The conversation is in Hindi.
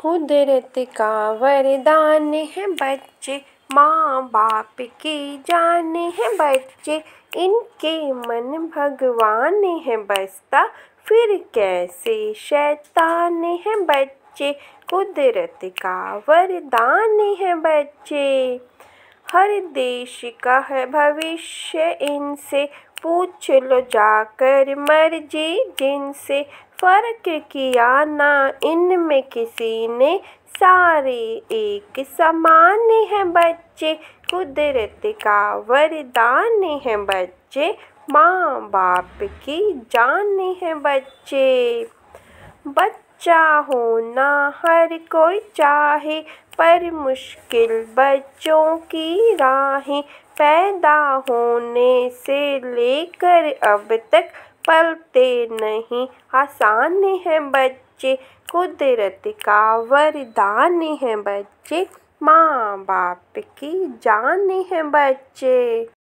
कुदरत का वरदान है बच्चे माँ बाप की जान है बच्चे इनके मन भगवान है बसता फिर कैसे शैतान है बच्चे कुदरत का वरदान है बच्चे हर देश का है भविष्य इनसे पूछ लो जाकर मर्जी जिनसे फ़र्क किया ना इनमें किसी ने सारे एक समान है बच्चे कुदरत का वरदान है बच्चे माँ बाप की जान है बच्चे बच्चे चाहो ना हर कोई चाहे पर मुश्किल बच्चों की राहें पैदा होने से लेकर अब तक पलते नहीं आसान है बच्चे कुदरत का वरदान है बच्चे माँ बाप की जान है बच्चे